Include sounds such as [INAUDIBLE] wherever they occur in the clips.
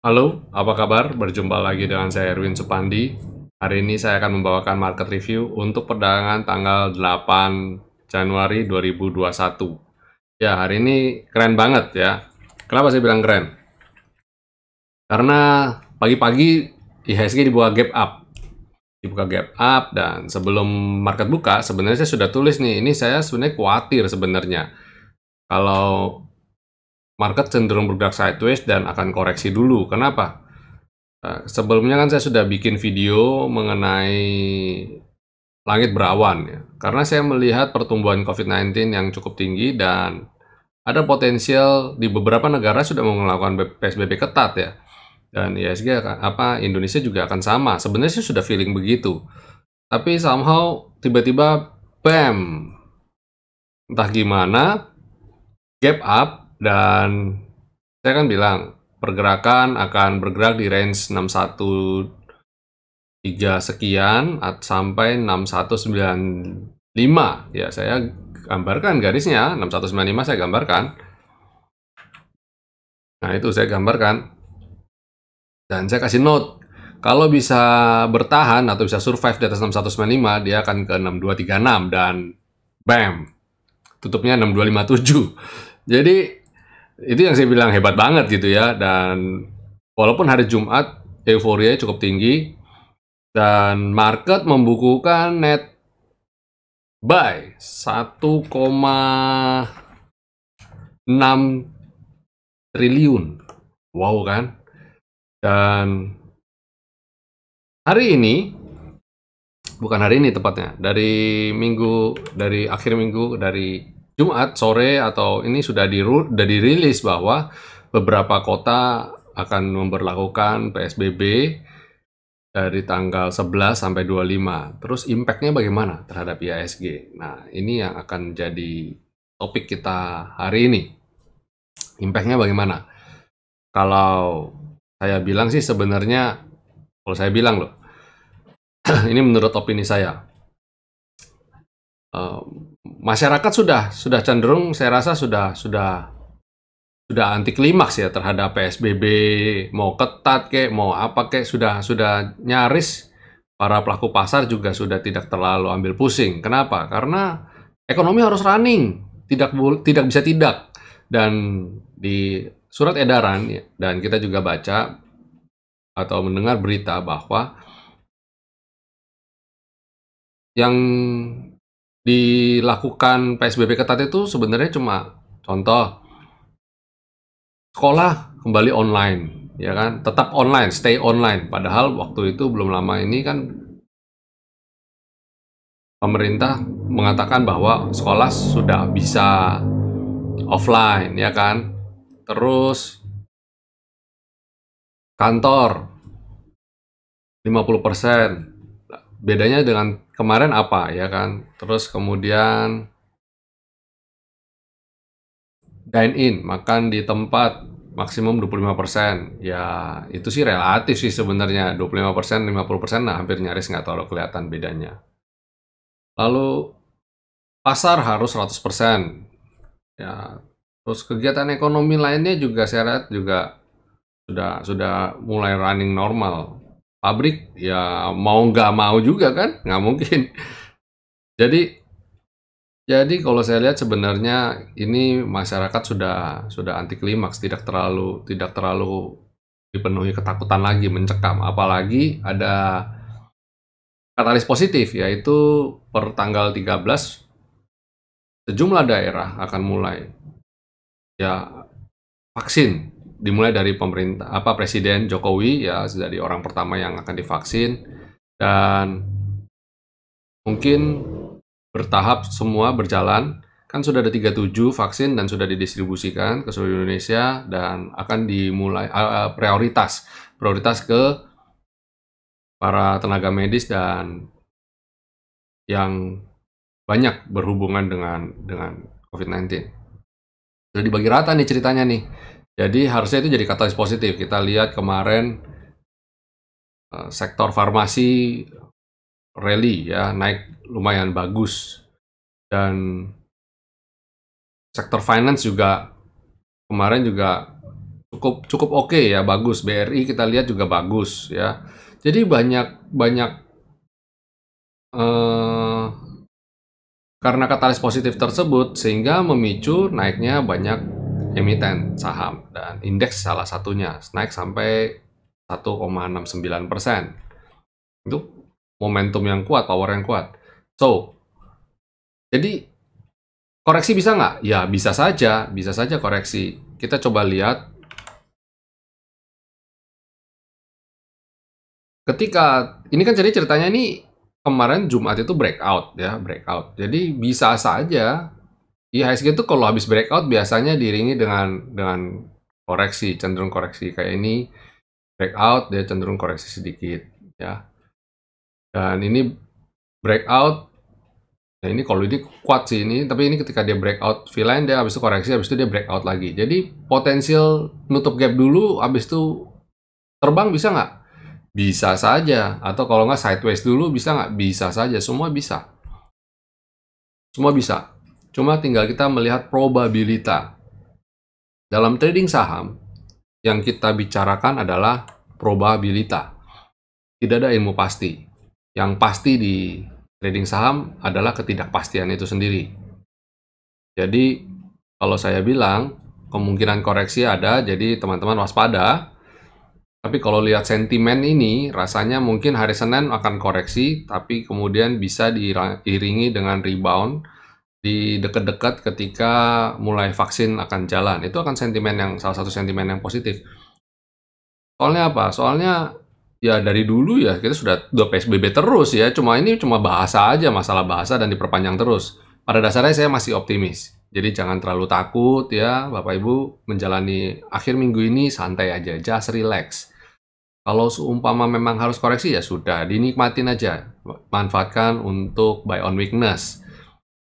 Halo, apa kabar? Berjumpa lagi dengan saya Erwin Supandi. Hari ini saya akan membawakan market review untuk perdagangan tanggal 8 Januari 2021. Ya, hari ini keren banget ya. Kenapa saya bilang keren? Karena pagi-pagi IHSG dibuka gap up. Dibuka gap up dan sebelum market buka sebenarnya saya sudah tulis nih, ini saya sebenarnya khawatir sebenarnya. Kalau market cenderung bergerak sideways dan akan koreksi dulu. Kenapa? Eh, sebelumnya kan saya sudah bikin video mengenai langit berawan ya. Karena saya melihat pertumbuhan COVID-19 yang cukup tinggi dan ada potensial di beberapa negara sudah melakukan PSBB ketat ya. Dan ISG akan, apa Indonesia juga akan sama. Sebenarnya sih sudah feeling begitu. Tapi somehow tiba-tiba bam entah gimana gap up dan saya kan bilang pergerakan akan bergerak di range 613 sekian sampai 6195 ya saya gambarkan garisnya 6195 saya gambarkan nah itu saya gambarkan dan saya kasih note kalau bisa bertahan atau bisa survive di atas 6195 dia akan ke 6236 dan bam tutupnya 6257 jadi itu yang saya bilang hebat banget gitu ya dan walaupun hari Jumat euforia cukup tinggi dan market membukukan net buy 1,6 triliun wow kan dan hari ini bukan hari ini tepatnya dari minggu dari akhir minggu dari Jumat sore atau ini sudah di sudah dirilis bahwa beberapa kota akan memperlakukan PSBB dari tanggal 11 sampai 25. Terus impactnya bagaimana terhadap IASG? Nah, ini yang akan jadi topik kita hari ini. Impactnya bagaimana? Kalau saya bilang sih sebenarnya, kalau saya bilang loh, [CLEARS THROAT] ini menurut opini saya, masyarakat sudah sudah cenderung saya rasa sudah sudah sudah anti klimaks ya terhadap PSBB mau ketat kek mau apa kek sudah sudah nyaris para pelaku pasar juga sudah tidak terlalu ambil pusing. Kenapa? Karena ekonomi harus running, tidak tidak bisa tidak. Dan di surat edaran ya, dan kita juga baca atau mendengar berita bahwa yang dilakukan PSBB ketat itu sebenarnya cuma contoh sekolah kembali online ya kan tetap online stay online padahal waktu itu belum lama ini kan pemerintah mengatakan bahwa sekolah sudah bisa offline ya kan terus kantor 50% bedanya dengan kemarin apa ya kan terus kemudian dine in makan di tempat maksimum 25% ya itu sih relatif sih sebenarnya 25% 50% nah hampir nyaris nggak terlalu kelihatan bedanya lalu pasar harus 100% ya terus kegiatan ekonomi lainnya juga saya juga sudah sudah mulai running normal pabrik ya mau nggak mau juga kan nggak mungkin jadi jadi kalau saya lihat sebenarnya ini masyarakat sudah sudah anti klimaks, tidak terlalu tidak terlalu dipenuhi ketakutan lagi mencekam, apalagi ada katalis positif yaitu per tanggal 13 sejumlah daerah akan mulai ya vaksin dimulai dari pemerintah apa presiden Jokowi ya dari orang pertama yang akan divaksin dan mungkin bertahap semua berjalan kan sudah ada 37 vaksin dan sudah didistribusikan ke seluruh Indonesia dan akan dimulai uh, prioritas prioritas ke para tenaga medis dan yang banyak berhubungan dengan dengan COVID-19. Sudah dibagi rata nih ceritanya nih jadi harusnya itu jadi katalis positif. Kita lihat kemarin eh, sektor farmasi rally ya naik lumayan bagus dan sektor finance juga kemarin juga cukup cukup oke okay ya bagus BRI kita lihat juga bagus ya jadi banyak banyak eh, karena katalis positif tersebut sehingga memicu naiknya banyak emiten saham dan indeks salah satunya naik sampai 1,69 persen. Itu momentum yang kuat, power yang kuat. So, jadi koreksi bisa nggak? Ya bisa saja, bisa saja koreksi. Kita coba lihat ketika ini kan jadi ceritanya ini kemarin Jumat itu breakout ya breakout jadi bisa saja IHSG iya, itu kalau habis breakout biasanya diiringi dengan dengan koreksi, cenderung koreksi kayak ini breakout dia cenderung koreksi sedikit ya. Dan ini breakout ya ini kalau ini kuat sih ini, tapi ini ketika dia breakout V-line dia habis itu koreksi, habis itu dia breakout lagi. Jadi potensial nutup gap dulu, habis itu terbang bisa nggak? Bisa saja. Atau kalau nggak sideways dulu bisa nggak? Bisa saja. Semua bisa. Semua bisa. Cuma tinggal kita melihat probabilita. Dalam trading saham, yang kita bicarakan adalah probabilita. Tidak ada ilmu pasti. Yang pasti di trading saham adalah ketidakpastian itu sendiri. Jadi, kalau saya bilang kemungkinan koreksi ada, jadi teman-teman waspada. Tapi kalau lihat sentimen ini, rasanya mungkin hari Senin akan koreksi, tapi kemudian bisa diiringi dengan rebound di dekat-dekat ketika mulai vaksin akan jalan. Itu akan sentimen yang salah satu sentimen yang positif. Soalnya apa? Soalnya ya dari dulu ya kita sudah dua PSBB terus ya. Cuma ini cuma bahasa aja, masalah bahasa dan diperpanjang terus. Pada dasarnya saya masih optimis. Jadi jangan terlalu takut ya Bapak Ibu menjalani akhir minggu ini santai aja, just relax. Kalau seumpama memang harus koreksi ya sudah, dinikmatin aja. Manfaatkan untuk buy on weakness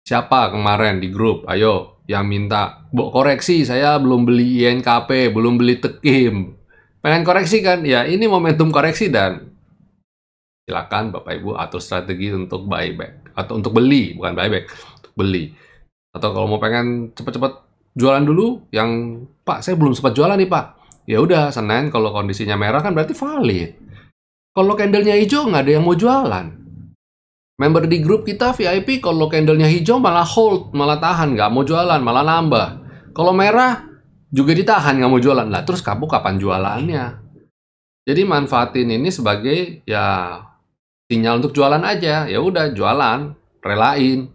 Siapa kemarin di grup? Ayo, yang minta, "Bu, koreksi, saya belum beli INKP, belum beli Tekim." Pengen koreksi kan? Ya, ini momentum koreksi dan silakan Bapak Ibu atur strategi untuk buyback atau untuk beli, bukan buyback, untuk beli. Atau kalau mau pengen cepat-cepat jualan dulu yang Pak, saya belum sempat jualan nih, Pak. Ya udah, Senin kalau kondisinya merah kan berarti valid. Kalau candlenya hijau nggak ada yang mau jualan Member di grup kita VIP kalau candlenya hijau malah hold, malah tahan, nggak mau jualan, malah nambah. Kalau merah juga ditahan, nggak mau jualan. Lah terus kamu kapan jualannya? Jadi manfaatin ini sebagai ya sinyal untuk jualan aja. Ya udah jualan, relain.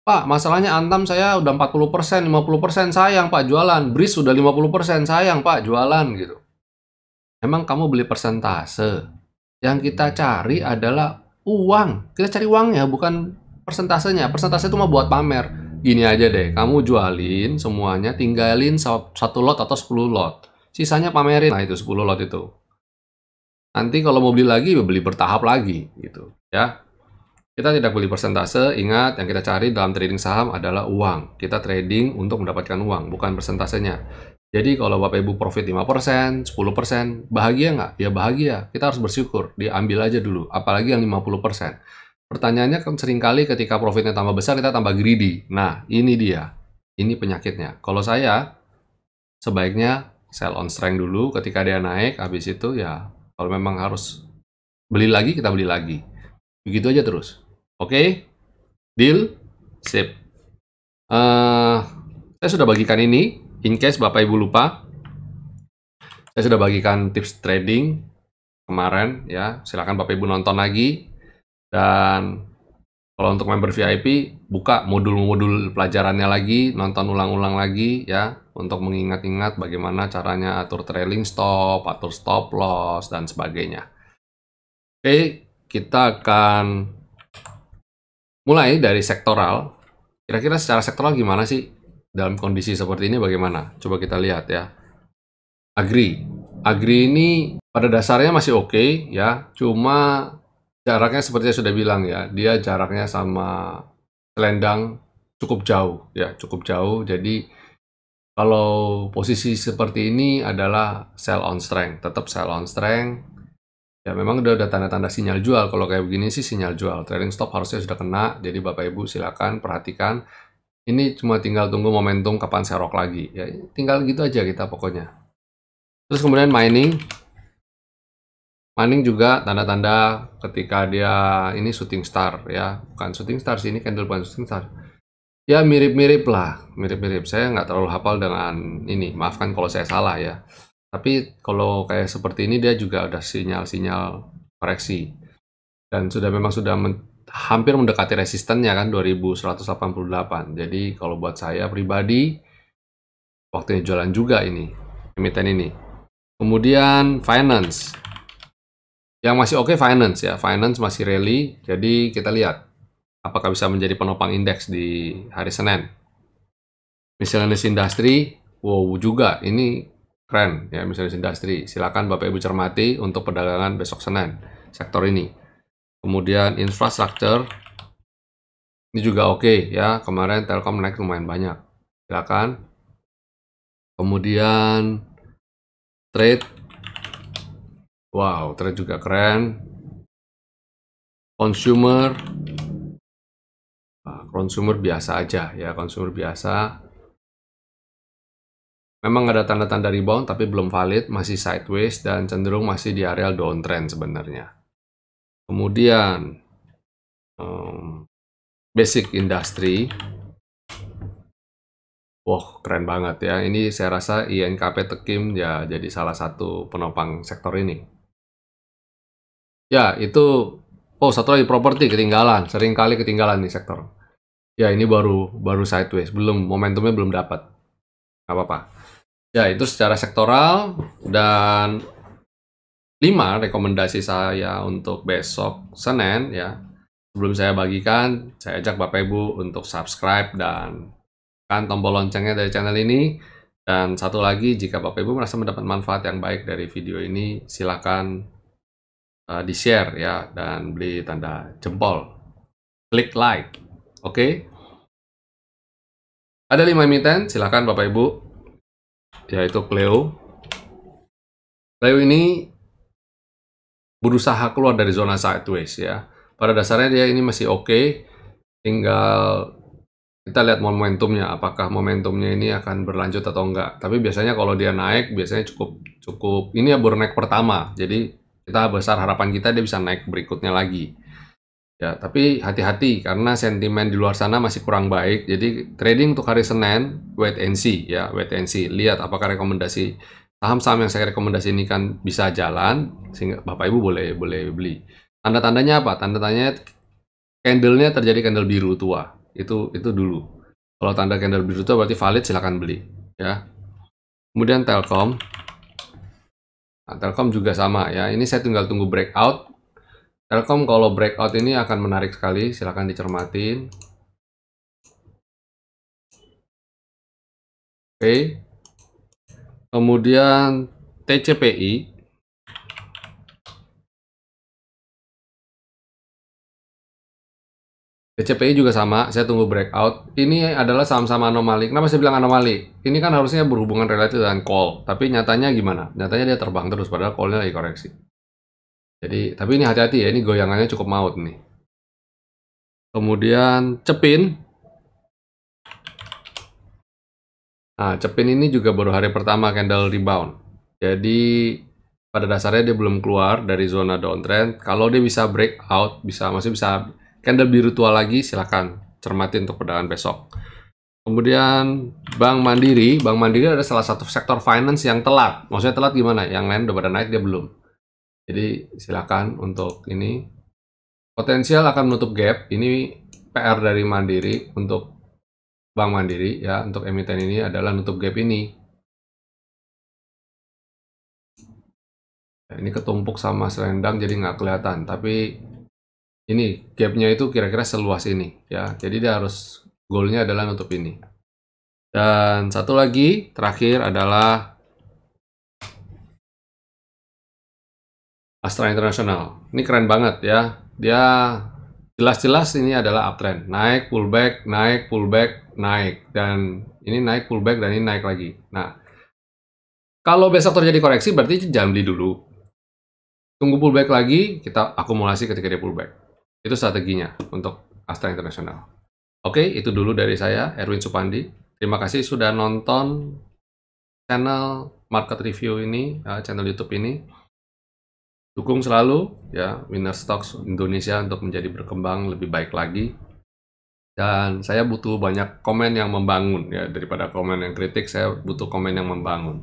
Pak, masalahnya Antam saya udah 40%, 50% sayang Pak jualan. Bris udah 50% sayang Pak jualan gitu. Emang kamu beli persentase? Yang kita cari adalah uang kita cari uang ya bukan persentasenya persentase itu mah buat pamer gini aja deh kamu jualin semuanya tinggalin satu lot atau 10 lot sisanya pamerin nah itu 10 lot itu nanti kalau mau beli lagi ya beli bertahap lagi gitu ya kita tidak beli persentase ingat yang kita cari dalam trading saham adalah uang kita trading untuk mendapatkan uang bukan persentasenya jadi kalau Bapak Ibu profit 5%, 10%, bahagia nggak? Ya bahagia. Kita harus bersyukur. Diambil aja dulu. Apalagi yang 50%. Pertanyaannya kan seringkali ketika profitnya tambah besar, kita tambah greedy. Nah, ini dia. Ini penyakitnya. Kalau saya, sebaiknya sell on strength dulu. Ketika dia naik, habis itu ya kalau memang harus beli lagi, kita beli lagi. Begitu aja terus. Oke? Okay? Deal? Sip. Uh, saya sudah bagikan ini In case Bapak Ibu lupa, saya sudah bagikan tips trading kemarin ya. Silakan Bapak Ibu nonton lagi. Dan kalau untuk member VIP, buka modul-modul pelajarannya lagi, nonton ulang-ulang lagi ya untuk mengingat-ingat bagaimana caranya atur trailing stop, atur stop loss dan sebagainya. Oke, kita akan mulai dari sektoral. Kira-kira secara sektoral gimana sih dalam kondisi seperti ini bagaimana? Coba kita lihat ya. Agri. Agri ini pada dasarnya masih oke okay, ya, cuma jaraknya seperti saya sudah bilang ya, dia jaraknya sama selendang cukup jauh ya, cukup jauh. Jadi kalau posisi seperti ini adalah sell on strength, tetap sell on strength. Ya memang udah ada tanda-tanda sinyal jual. Kalau kayak begini sih sinyal jual. Trading stop harusnya sudah kena. Jadi Bapak Ibu silakan perhatikan ini cuma tinggal tunggu momentum kapan serok lagi. Ya, tinggal gitu aja kita pokoknya. Terus kemudian mining. Mining juga tanda-tanda ketika dia ini shooting star ya. Bukan shooting star sih, ini candle bukan shooting star. Ya mirip-mirip lah, mirip-mirip. Saya nggak terlalu hafal dengan ini. Maafkan kalau saya salah ya. Tapi kalau kayak seperti ini dia juga ada sinyal-sinyal koreksi dan sudah memang sudah hampir mendekati resistennya kan 2188. Jadi kalau buat saya pribadi waktunya jualan juga ini emiten ini. Kemudian finance. Yang masih oke okay, finance ya, finance masih rally. Jadi kita lihat apakah bisa menjadi penopang indeks di hari Senin. Miscellaneous industry, wow juga ini keren ya miscellaneous industry. Silakan Bapak Ibu cermati untuk perdagangan besok Senin sektor ini kemudian infrastruktur ini juga oke okay, ya kemarin Telkom naik lumayan banyak silakan kemudian trade wow trade juga keren consumer consumer biasa aja ya consumer biasa Memang ada tanda-tanda rebound tapi belum valid, masih sideways dan cenderung masih di areal downtrend sebenarnya kemudian um, basic industry. Wah, wow, keren banget ya. Ini saya rasa INKP Tekim ya jadi salah satu penopang sektor ini. Ya, itu oh satu lagi properti ketinggalan, sering kali ketinggalan nih sektor. Ya, ini baru baru sideways, belum momentumnya belum dapat. apa-apa. Ya, itu secara sektoral dan 5 rekomendasi saya untuk besok Senin ya. Sebelum saya bagikan, saya ajak Bapak Ibu untuk subscribe dan tekan tombol loncengnya dari channel ini. Dan satu lagi, jika Bapak Ibu merasa mendapat manfaat yang baik dari video ini, silakan uh, di-share ya dan beli tanda jempol. Klik like. Oke. Okay? Ada lima emiten, silakan Bapak Ibu yaitu Cleo. Cleo ini berusaha keluar dari zona sideways ya. Pada dasarnya dia ini masih oke, okay, tinggal kita lihat momentumnya, apakah momentumnya ini akan berlanjut atau enggak. Tapi biasanya kalau dia naik, biasanya cukup cukup ini ya baru naik pertama, jadi kita besar harapan kita dia bisa naik berikutnya lagi. Ya, tapi hati-hati karena sentimen di luar sana masih kurang baik. Jadi trading untuk hari Senin wait and see ya, wait and see. Lihat apakah rekomendasi saham-saham yang saya rekomendasi ini kan bisa jalan sehingga Bapak Ibu boleh boleh beli. Tanda-tandanya apa? Tanda-tandanya candlenya terjadi candle biru tua. Itu itu dulu. Kalau tanda candle biru tua berarti valid silahkan beli ya. Kemudian Telkom. Nah, Telkom juga sama ya. Ini saya tinggal tunggu breakout. Telkom kalau breakout ini akan menarik sekali, silahkan dicermatin. Oke. Okay. Kemudian TCPI. TCPI juga sama, saya tunggu breakout. Ini adalah saham-saham anomali. Kenapa saya bilang anomali? Ini kan harusnya berhubungan relatif dengan call. Tapi nyatanya gimana? Nyatanya dia terbang terus, padahal callnya lagi koreksi. Jadi, tapi ini hati-hati ya, ini goyangannya cukup maut nih. Kemudian cepin, Nah, Cepin ini juga baru hari pertama candle rebound. Jadi pada dasarnya dia belum keluar dari zona downtrend. Kalau dia bisa break out bisa masih bisa candle biru tua lagi, silahkan cermati untuk perdagangan besok. Kemudian Bank Mandiri, Bank Mandiri ada salah satu sektor finance yang telat. Maksudnya telat gimana? Yang lain udah pada naik dia belum. Jadi silahkan untuk ini potensial akan menutup gap. Ini PR dari Mandiri untuk Bank Mandiri ya untuk emiten ini adalah nutup gap ini. Nah, ini ketumpuk sama selendang jadi nggak kelihatan, tapi ini gapnya itu kira-kira seluas ini ya. Jadi dia harus goalnya adalah nutup ini. Dan satu lagi terakhir adalah Astra International. Ini keren banget ya. Dia jelas-jelas ini adalah uptrend. Naik, pullback, naik, pullback, naik dan ini naik pullback dan ini naik lagi. Nah, kalau besok terjadi koreksi berarti jangan beli dulu. Tunggu pullback lagi, kita akumulasi ketika dia pullback. Itu strateginya untuk Astra Internasional. Oke, itu dulu dari saya Erwin Supandi. Terima kasih sudah nonton channel market review ini, ya, channel YouTube ini dukung selalu ya Winner Stocks Indonesia untuk menjadi berkembang lebih baik lagi dan saya butuh banyak komen yang membangun ya daripada komen yang kritik saya butuh komen yang membangun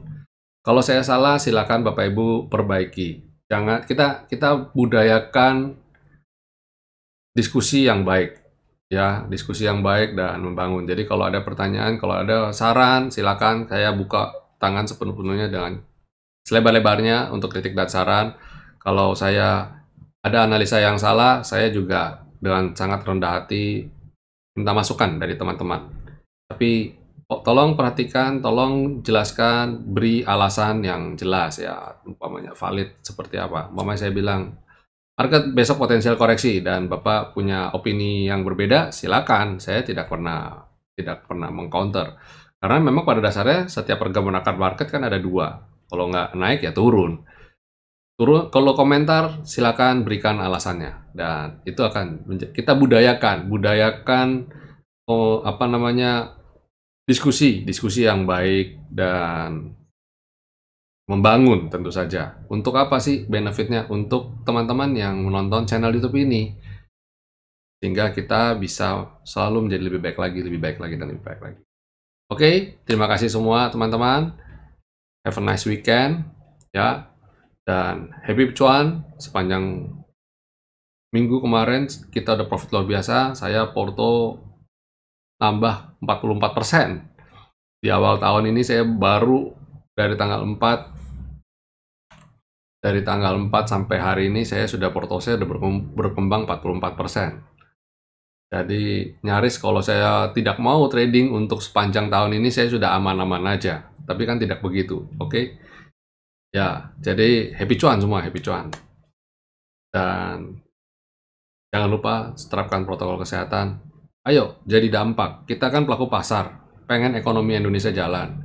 kalau saya salah silakan bapak ibu perbaiki jangan kita kita budayakan diskusi yang baik ya diskusi yang baik dan membangun jadi kalau ada pertanyaan kalau ada saran silakan saya buka tangan sepenuh-penuhnya dengan selebar-lebarnya untuk kritik dan saran kalau saya ada analisa yang salah saya juga dengan sangat rendah hati minta masukan dari teman-teman. Tapi oh, tolong perhatikan, tolong jelaskan, beri alasan yang jelas ya, umpamanya valid seperti apa. Mama saya bilang, market besok potensial koreksi dan Bapak punya opini yang berbeda, silakan. Saya tidak pernah tidak pernah mengcounter. Karena memang pada dasarnya setiap pergerakan market kan ada dua. Kalau nggak naik ya turun. Turun kalau komentar silakan berikan alasannya dan itu akan kita budayakan, budayakan oh, apa namanya diskusi, diskusi yang baik dan membangun tentu saja. Untuk apa sih benefitnya? Untuk teman-teman yang menonton channel YouTube ini sehingga kita bisa selalu menjadi lebih baik lagi, lebih baik lagi dan lebih baik lagi. Oke, okay, terima kasih semua teman-teman. Have a nice weekend ya. Dan happy cuan sepanjang minggu kemarin kita ada profit luar biasa. Saya Porto tambah 44%. Di awal tahun ini saya baru dari tanggal 4 dari tanggal 4 sampai hari ini saya sudah porto saya sudah berkembang 44%. Jadi nyaris kalau saya tidak mau trading untuk sepanjang tahun ini saya sudah aman-aman aja. Tapi kan tidak begitu, oke? Okay? Ya, jadi happy cuan semua, happy cuan. Dan jangan lupa terapkan protokol kesehatan. Ayo, jadi dampak. Kita kan pelaku pasar, pengen ekonomi Indonesia jalan.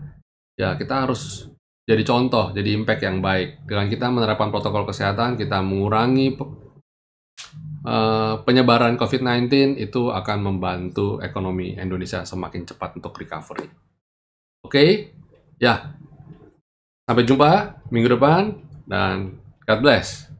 Ya, kita harus jadi contoh, jadi impact yang baik. Dengan kita menerapkan protokol kesehatan, kita mengurangi uh, penyebaran COVID-19 itu akan membantu ekonomi Indonesia semakin cepat untuk recovery. Oke? Okay? Ya, Sampai jumpa minggu depan dan God bless.